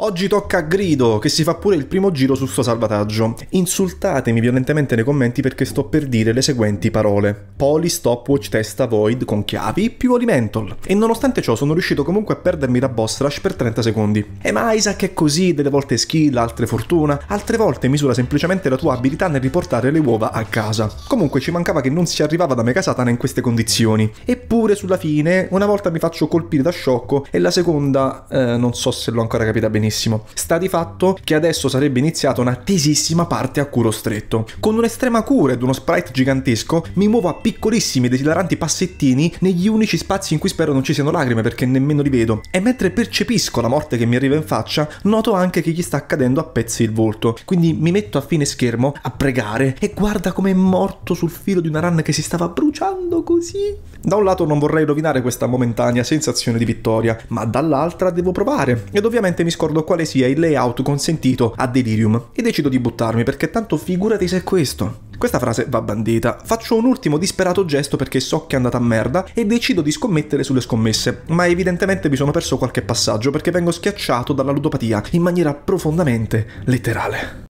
Oggi tocca a Grido, che si fa pure il primo giro sul suo salvataggio. Insultatemi violentemente nei commenti perché sto per dire le seguenti parole. Poly Stopwatch Testa Void con chiavi più Alimental. E nonostante ciò sono riuscito comunque a perdermi da boss rush per 30 secondi. E ma Isaac è così, delle volte skill, altre fortuna, altre volte misura semplicemente la tua abilità nel riportare le uova a casa. Comunque ci mancava che non si arrivava da Mega Satana in queste condizioni. Eppure sulla fine una volta mi faccio colpire da sciocco e la seconda eh, non so se l'ho ancora capita benissimo. Sta di fatto che adesso sarebbe iniziata una tesissima parte a curo stretto. Con un'estrema cura ed uno sprite gigantesco mi muovo a piccolissimi ed esilaranti passettini negli unici spazi in cui spero non ci siano lacrime perché nemmeno li vedo. E mentre percepisco la morte che mi arriva in faccia, noto anche che gli sta accadendo a pezzi il volto. Quindi mi metto a fine schermo a pregare e guarda come è morto sul filo di una run che si stava bruciando così. Da un lato non vorrei rovinare questa momentanea sensazione di vittoria, ma dall'altra devo provare. Ed ovviamente mi scordo quale sia il layout consentito a Delirium e decido di buttarmi perché tanto figurati se è questo. Questa frase va bandita. Faccio un ultimo disperato gesto perché so che è andata a merda e decido di scommettere sulle scommesse, ma evidentemente mi sono perso qualche passaggio perché vengo schiacciato dalla ludopatia in maniera profondamente letterale.